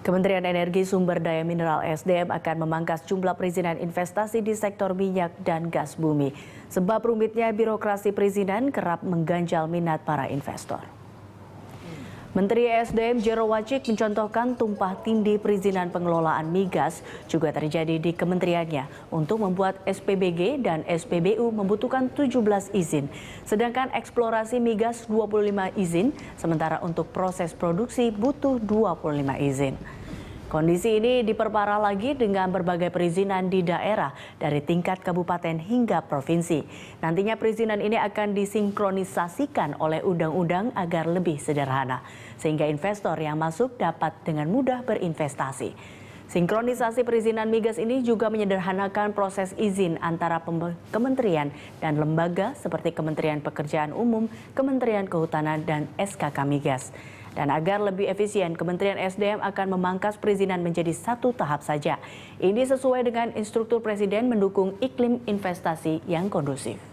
Kementerian Energi Sumber Daya Mineral SDM akan memangkas jumlah perizinan investasi di sektor minyak dan gas bumi. Sebab rumitnya birokrasi perizinan kerap mengganjal minat para investor. Menteri ESDM Jero Wacik mencontohkan tumpah tindih perizinan pengelolaan migas juga terjadi di kementeriannya untuk membuat SPBG dan SPBU membutuhkan 17 izin. Sedangkan eksplorasi migas 25 izin, sementara untuk proses produksi butuh 25 izin. Kondisi ini diperparah lagi dengan berbagai perizinan di daerah dari tingkat kabupaten hingga provinsi. Nantinya perizinan ini akan disinkronisasikan oleh undang-undang agar lebih sederhana sehingga investor yang masuk dapat dengan mudah berinvestasi. Sinkronisasi perizinan migas ini juga menyederhanakan proses izin antara kementerian dan lembaga seperti Kementerian Pekerjaan Umum, Kementerian Kehutanan, dan SKK Migas. Dan agar lebih efisien, Kementerian SDM akan memangkas perizinan menjadi satu tahap saja. Ini sesuai dengan instruktur Presiden mendukung iklim investasi yang kondusif.